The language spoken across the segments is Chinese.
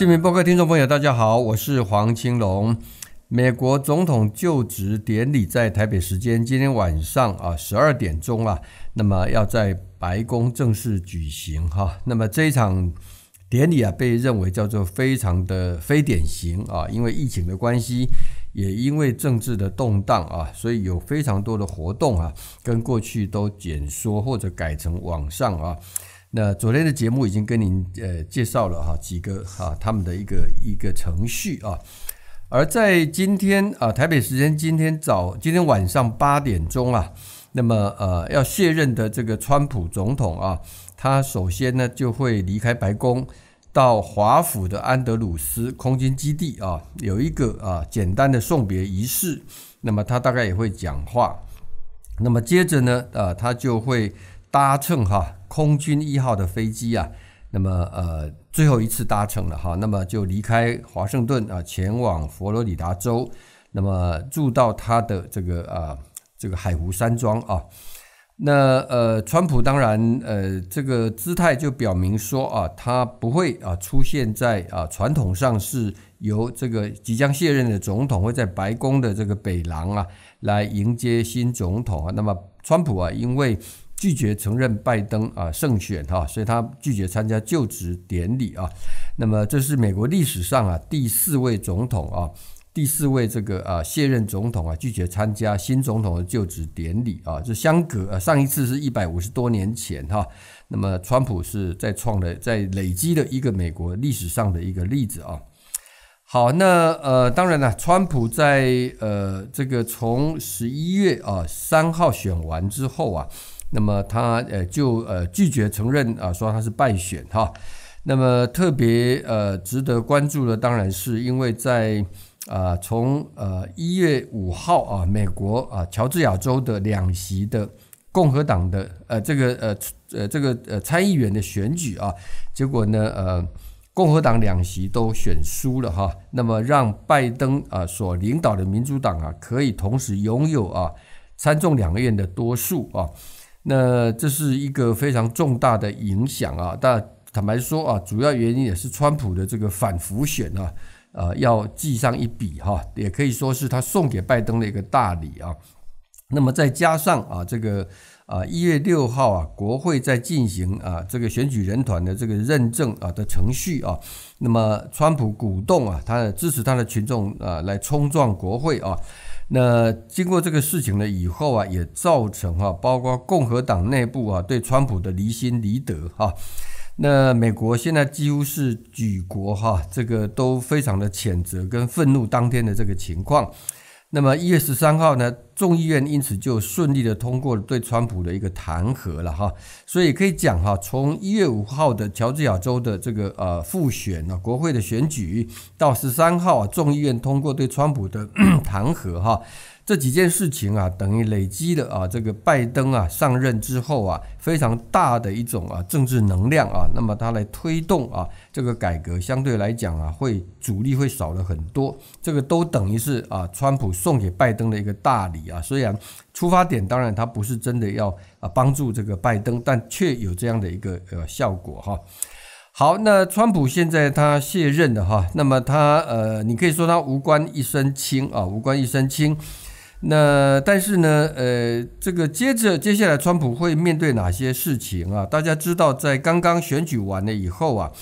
新民报告听众朋友，大家好，我是黄青龙。美国总统就职典礼在台北时间今天晚上啊十二点钟啊，那么要在白宫正式举行哈。那么这一场典礼啊，被认为叫做非常的非典型啊，因为疫情的关系，也因为政治的动荡啊，所以有非常多的活动啊，跟过去都减缩或者改成网上啊。那昨天的节目已经跟您呃介绍了哈几个哈他们的一个一个程序啊，而在今天啊台北时间今天早今天晚上八点钟啊，那么呃要卸任的这个川普总统啊，他首先呢就会离开白宫到华府的安德鲁斯空军基地啊有一个啊简单的送别仪式，那么他大概也会讲话，那么接着呢啊他就会搭乘哈。空军一号的飞机啊，那么呃，最后一次搭乘了哈，那么就离开华盛顿啊，前往佛罗里达州，那么住到他的这个啊，这个海湖山庄啊。那呃，川普当然呃，这个姿态就表明说啊，他不会啊出现在啊传统上是由这个即将卸任的总统会在白宫的这个北廊啊来迎接新总统啊。那么川普啊，因为拒绝承认拜登啊胜选哈，所以他拒绝参加就职典礼啊。那么这是美国历史上啊第四位总统啊，第四位这个啊卸任总统啊拒绝参加新总统的就职典礼啊，就相隔啊上一次是一百五十多年前哈。那么川普是在创的在累积的一个美国历史上的一个例子啊。好，那呃当然了，川普在呃这个从十一月啊三号选完之后啊。那么他呃就呃拒绝承认啊，说他是败选哈。那么特别呃值得关注的，当然是因为在啊从呃一月五号啊美国啊乔治亚州的两席的共和党的呃这个呃呃这个呃参议员的选举啊，结果呢呃共和党两席都选输了哈。那么让拜登啊所领导的民主党啊可以同时拥有啊参众两院的多数啊。那这是一个非常重大的影响啊！但坦白说啊，主要原因也是川普的这个反浮选啊，啊要记上一笔哈，也可以说是他送给拜登的一个大礼啊。那么再加上啊，这个啊一月六号啊，国会在进行啊这个选举人团的这个认证啊的程序啊，那么川普鼓动啊，他支持他的群众啊来冲撞国会啊。那经过这个事情了以后啊，也造成哈，包括共和党内部啊，对川普的离心离德哈。那美国现在几乎是举国哈，这个都非常的谴责跟愤怒当天的这个情况。那么一月十三号呢，众议院因此就顺利的通过对川普的一个弹劾了哈，所以可以讲哈，从一月五号的乔治亚州的这个呃复选呢，国会的选举到十三号众议院通过对川普的 弹劾哈。这几件事情啊，等于累积了啊，这个拜登啊上任之后啊，非常大的一种啊政治能量啊。那么他来推动啊这个改革，相对来讲啊，会阻力会少了很多。这个都等于是啊，川普送给拜登的一个大礼啊。虽然出发点当然他不是真的要啊帮助这个拜登，但却有这样的一个呃效果哈。好，那川普现在他卸任了哈，那么他呃，你可以说他无官一身轻啊，无官一身轻。那但是呢，呃，这个接着接下来，川普会面对哪些事情啊？大家知道，在刚刚选举完了以后啊，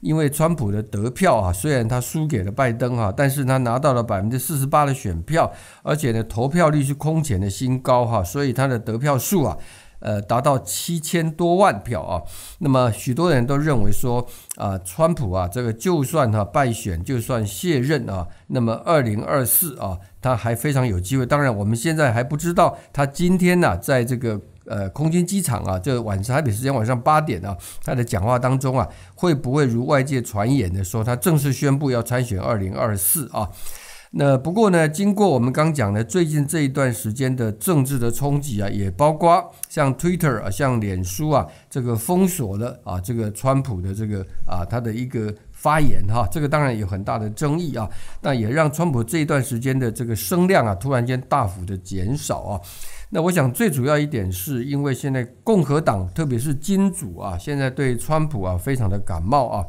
因为川普的得票啊，虽然他输给了拜登哈，但是他拿到了百分之四十八的选票，而且呢，投票率是空前的新高哈，所以他的得票数啊。呃，达到七千多万票啊，那么许多人都认为说啊，川普啊，这个就算哈败选，就算卸任啊，那么二零二四啊，他还非常有机会。当然，我们现在还不知道他今天呢，在这个呃空军机场啊，这晚上他的时间晚上八点啊，他的讲话当中啊，会不会如外界传言的说，他正式宣布要参选二零二四啊？那不过呢，经过我们刚讲的最近这一段时间的政治的冲击啊，也包括像 Twitter 啊、像脸书啊这个封锁了啊，这个川普的这个啊他的一个发言哈，这个当然有很大的争议啊，但也让川普这一段时间的这个声量啊突然间大幅的减少啊。那我想最主要一点是因为现在共和党特别是金主啊，现在对川普啊非常的感冒啊，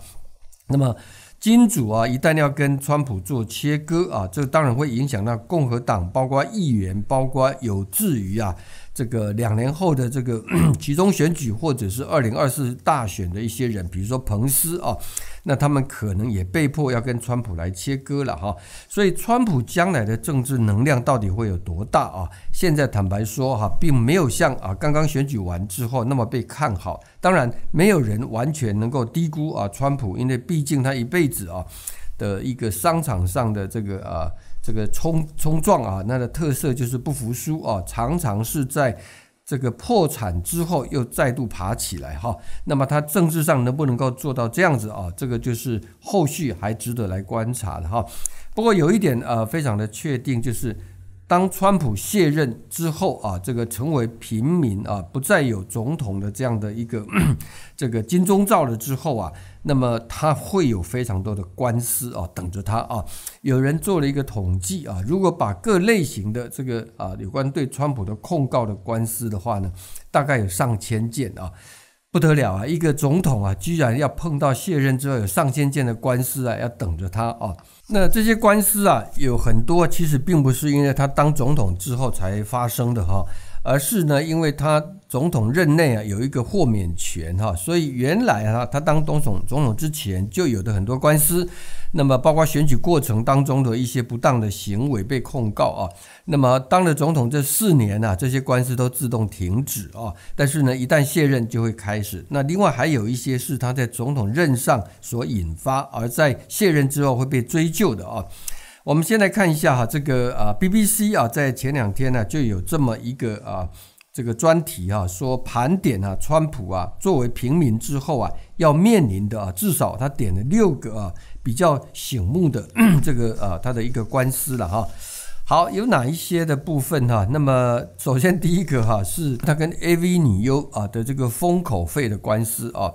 那么。金主啊，一旦要跟川普做切割啊，这当然会影响到共和党，包括议员，包括有志于啊。这个两年后的这个集 中选举，或者是二零二四大选的一些人，比如说彭斯啊，那他们可能也被迫要跟川普来切割了哈。所以川普将来的政治能量到底会有多大啊？现在坦白说哈，并没有像啊刚刚选举完之后那么被看好。当然，没有人完全能够低估啊川普，因为毕竟他一辈子啊的一个商场上的这个啊。这个冲冲撞啊，那个特色就是不服输啊，常常是在这个破产之后又再度爬起来哈。那么他政治上能不能够做到这样子啊？这个就是后续还值得来观察的哈。不过有一点呃，非常的确定就是。当川普卸任之后啊，这个成为平民啊，不再有总统的这样的一个这个金钟罩了之后啊，那么他会有非常多的官司啊等着他啊。有人做了一个统计啊，如果把各类型的这个啊有关对川普的控告的官司的话呢，大概有上千件啊。不得了啊！一个总统啊，居然要碰到卸任之后有上千件的官司啊，要等着他啊。那这些官司啊，有很多其实并不是因为他当总统之后才发生的哈。而是呢，因为他总统任内啊有一个豁免权哈，所以原来哈他当总统总统之前就有的很多官司，那么包括选举过程当中的一些不当的行为被控告啊，那么当了总统这四年呢，这些官司都自动停止啊，但是呢一旦卸任就会开始。那另外还有一些是他在总统任上所引发，而在卸任之后会被追究的啊。我们先来看一下哈，这个啊，BBC 啊，在前两天呢就有这么一个啊，这个专题哈，说盘点啊，川普啊作为平民之后啊要面临的啊，至少他点了六个啊比较醒目的 这个啊他的一个官司了哈。好，有哪一些的部分哈？那么首先第一个哈是他跟 AV 女优啊的这个封口费的官司啊，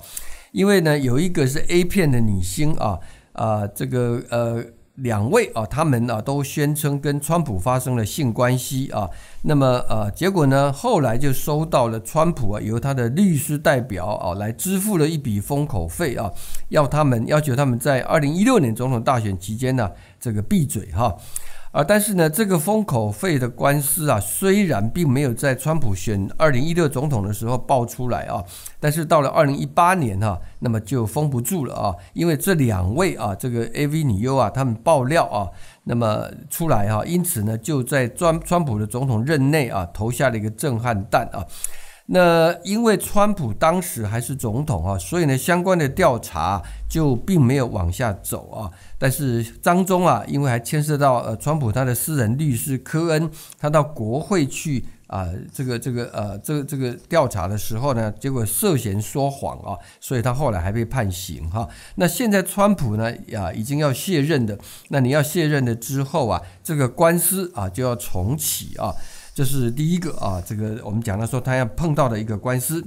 因为呢有一个是 A 片的女星啊啊这个呃。两位啊，他们啊都宣称跟川普发生了性关系啊，那么呃，结果呢，后来就收到了川普啊，由他的律师代表啊来支付了一笔封口费啊，要他们要求他们在二零一六年总统大选期间呢，这个闭嘴哈。啊，但是呢，这个封口费的官司啊，虽然并没有在川普选二零一六总统的时候爆出来啊，但是到了二零一八年哈，那么就封不住了啊，因为这两位啊，这个 A V 女优啊，他们爆料啊，那么出来哈，因此呢，就在川川普的总统任内啊，投下了一个震撼弹啊。那因为川普当时还是总统啊，所以呢，相关的调查就并没有往下走啊。但是张忠啊，因为还牵涉到呃川普他的私人律师科恩，他到国会去啊，这个这个呃，这个这个调查的时候呢，结果涉嫌说谎啊，所以他后来还被判刑哈。那现在川普呢呀，已经要卸任的，那你要卸任了之后啊，这个官司啊就要重启啊。这是第一个啊，这个我们讲到说他要碰到的一个官司。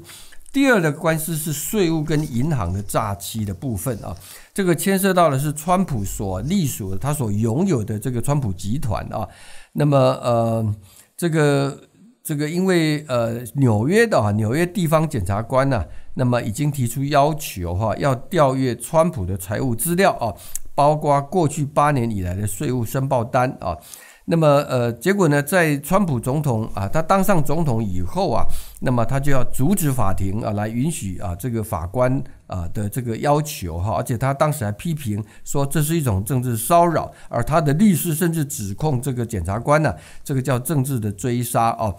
第二的官司是税务跟银行的诈欺的部分啊，这个牵涉到的是川普所隶属的他所拥有的这个川普集团啊。那么呃，这个这个因为呃纽约的啊，纽约地方检察官呢，那么已经提出要求哈，要调阅川普的财务资料啊，包括过去八年以来的税务申报单啊。那么，呃，结果呢，在川普总统啊，他当上总统以后啊，那么他就要阻止法庭啊，来允许啊这个法官啊的这个要求哈，而且他当时还批评说这是一种政治骚扰，而他的律师甚至指控这个检察官呢，这个叫政治的追杀哦。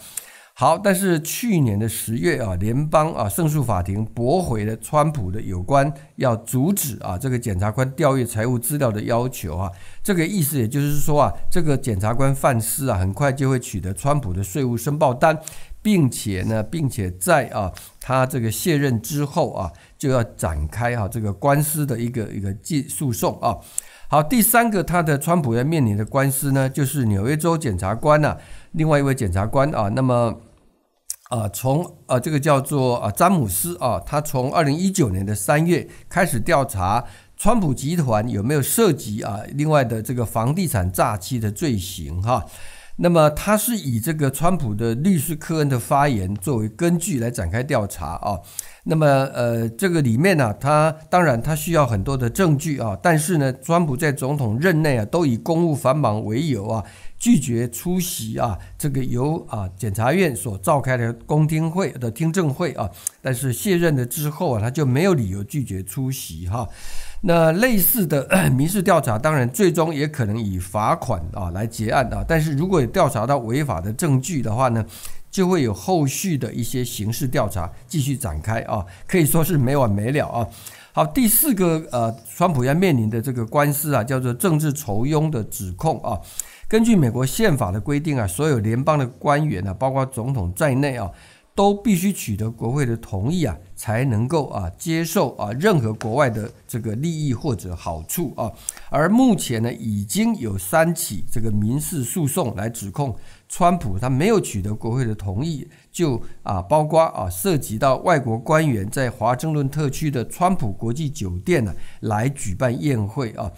好，但是去年的十月啊，联邦啊，胜诉法庭驳回了川普的有关要阻止啊这个检察官调阅财务资料的要求啊，这个意思也就是说啊，这个检察官范斯啊，很快就会取得川普的税务申报单，并且呢，并且在啊他这个卸任之后啊，就要展开啊这个官司的一个一个进诉讼啊。好，第三个他的川普要面临的官司呢，就是纽约州检察官呢，另外一位检察官啊，那么。啊，从啊，这个叫做啊詹姆斯啊，他从二零一九年的三月开始调查川普集团有没有涉及啊另外的这个房地产诈欺的罪行哈。那么他是以这个川普的律师科恩的发言作为根据来展开调查啊。那么呃，这个里面呢，他当然他需要很多的证据啊，但是呢，川普在总统任内啊，都以公务繁忙为由啊。拒绝出席啊，这个由啊检察院所召开的公听会的听证会啊，但是卸任了之后啊，他就没有理由拒绝出席哈。那类似的 民事调查，当然最终也可能以罚款啊来结案啊，但是如果有调查到违法的证据的话呢，就会有后续的一些刑事调查继续展开啊，可以说是没完没了啊。好，第四个呃，川普要面临的这个官司啊，叫做政治筹庸的指控啊。根据美国宪法的规定啊，所有联邦的官员啊，包括总统在内啊。都必须取得国会的同意啊，才能够啊接受啊任何国外的这个利益或者好处啊。而目前呢，已经有三起这个民事诉讼来指控川普他没有取得国会的同意就啊包括啊涉及到外国官员在华盛顿特区的川普国际酒店呢来举办宴会啊。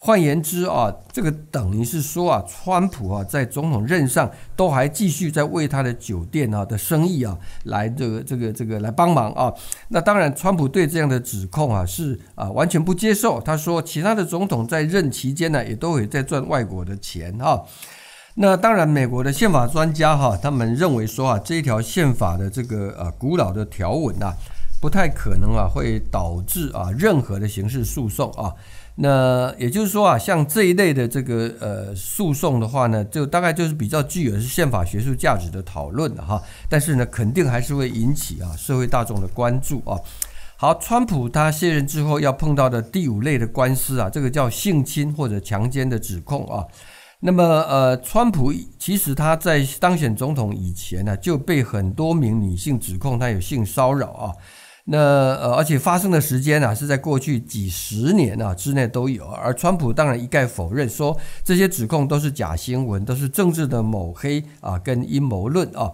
换言之啊，这个等于是说啊，川普啊在总统任上都还继续在为他的酒店啊的生意啊来这个这个这个来帮忙啊。那当然，川普对这样的指控啊是啊完全不接受。他说，其他的总统在任期间呢也都会在赚外国的钱哈。那当然，美国的宪法专家哈他们认为说啊这一条宪法的这个啊古老的条文呐不太可能啊会导致啊任何的刑事诉讼啊。那也就是说啊，像这一类的这个呃诉讼的话呢，就大概就是比较具有是宪法学术价值的讨论的哈。但是呢，肯定还是会引起啊社会大众的关注啊。好，川普他卸任之后要碰到的第五类的官司啊，这个叫性侵或者强奸的指控啊。那么呃，川普其实他在当选总统以前呢，就被很多名女性指控他有性骚扰啊。那呃，而且发生的时间啊，是在过去几十年啊之内都有。而川普当然一概否认，说这些指控都是假新闻，都是政治的抹黑啊，跟阴谋论啊。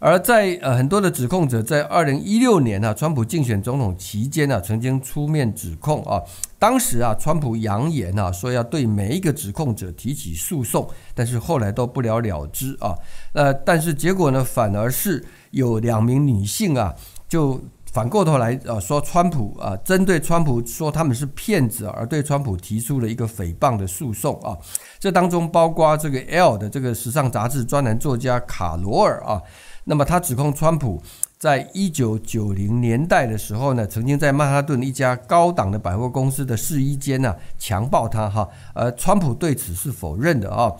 而在呃很多的指控者在二零一六年呢，川普竞选总统期间呢，曾经出面指控啊。当时啊，川普扬言啊，说要对每一个指控者提起诉讼，但是后来都不了了之啊。呃，但是结果呢，反而是有两名女性啊，就。反过头来啊，说川普啊，针对川普说他们是骗子，而对川普提出了一个诽谤的诉讼啊。这当中包括这个 L 的这个时尚杂志专栏作家卡罗尔啊，那么他指控川普在一九九零年代的时候呢，曾经在曼哈顿一家高档的百货公司的试衣间呢强暴他哈。呃，川普对此是否认的啊。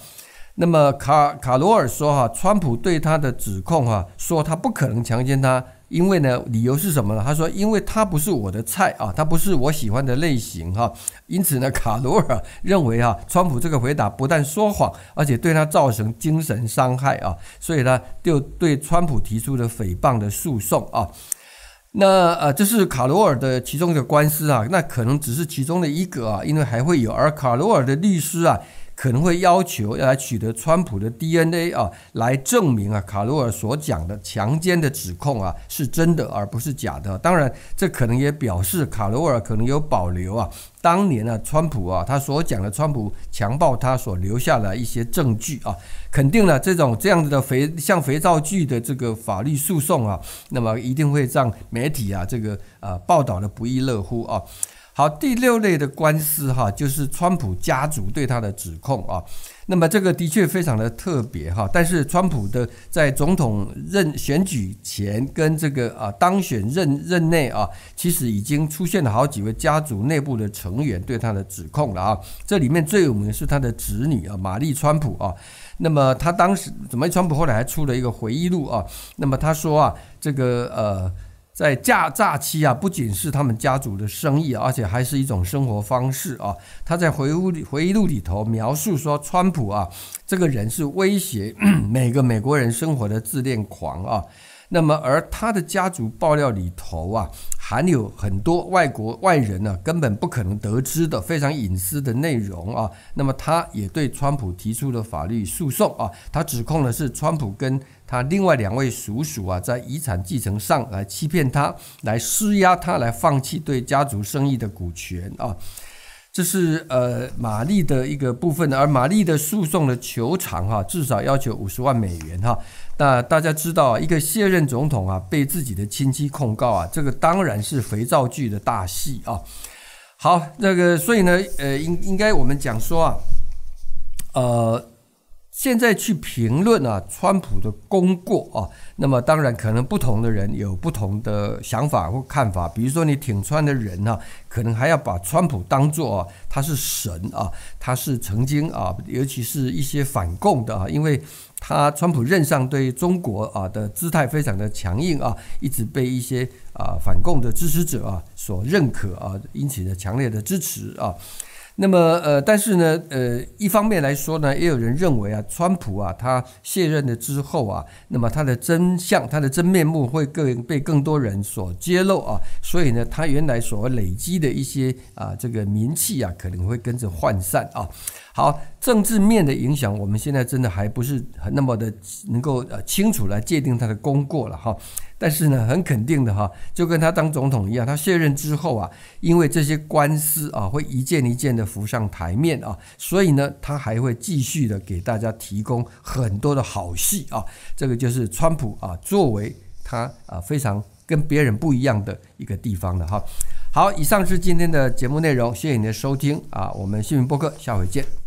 那么卡卡罗尔说哈，川普对他的指控哈，说他不可能强奸他。因为呢，理由是什么呢？他说，因为他不是我的菜啊，他不是我喜欢的类型哈。因此呢，卡罗尔认为啊，川普这个回答不但说谎，而且对他造成精神伤害啊，所以呢，就对川普提出了诽谤的诉讼啊。那呃，这是卡罗尔的其中一个官司啊，那可能只是其中的一个啊，因为还会有。而卡罗尔的律师啊。可能会要求要来取得川普的 DNA 啊，来证明啊卡罗尔所讲的强奸的指控啊是真的而不是假的。当然，这可能也表示卡罗尔可能有保留啊。当年啊，川普啊，他所讲的川普强暴他所留下来一些证据啊，肯定了这种这样子的肥像肥皂剧的这个法律诉讼啊，那么一定会让媒体啊这个啊报道的不亦乐乎啊。好，第六类的官司哈，就是川普家族对他的指控啊。那么这个的确非常的特别哈，但是川普的在总统任选举前跟这个啊当选任任内啊，其实已经出现了好几位家族内部的成员对他的指控了啊。这里面最有名是他的侄女啊，玛丽川普啊。那么他当时，怎么川普后来还出了一个回忆录啊？那么他说啊，这个呃。在假假期啊，不仅是他们家族的生意，而且还是一种生活方式啊。他在回里回忆录里头描述说，川普啊，这个人是威胁 每个美国人生活的自恋狂啊。那么，而他的家族爆料里头啊，含有很多外国外人呢根本不可能得知的非常隐私的内容啊。那么，他也对川普提出了法律诉讼啊，他指控的是川普跟。他另外两位叔叔啊，在遗产继承上来欺骗他，来施压他，来放弃对家族生意的股权啊。这是呃玛丽的一个部分，而玛丽的诉讼的求偿哈，至少要求五十万美元哈。那大家知道，一个卸任总统啊，被自己的亲戚控告啊，这个当然是肥皂剧的大戏啊。好，那个所以呢，呃，应应该我们讲说啊，呃。现在去评论啊，川普的功过啊，那么当然可能不同的人有不同的想法或看法。比如说你挺川的人呢，可能还要把川普当做、啊，他是神啊，他是曾经啊，尤其是一些反共的啊，因为他川普任上对中国啊的姿态非常的强硬啊，一直被一些啊反共的支持者啊所认可啊，引起了强烈的支持啊。那么，呃，但是呢，呃，一方面来说呢，也有人认为啊，川普啊，他卸任了之后啊，那么他的真相、他的真面目会更被更多人所揭露啊，所以呢，他原来所累积的一些啊这个名气啊，可能会跟着涣散啊。好，政治面的影响，我们现在真的还不是很那么的能够呃清楚来界定他的功过了哈。但是呢，很肯定的哈，就跟他当总统一样，他卸任之后啊，因为这些官司啊会一件一件的浮上台面啊，所以呢，他还会继续的给大家提供很多的好戏啊。这个就是川普啊，作为他啊非常跟别人不一样的一个地方了哈。好，以上是今天的节目内容，谢谢你的收听啊，我们新闻播客下回见。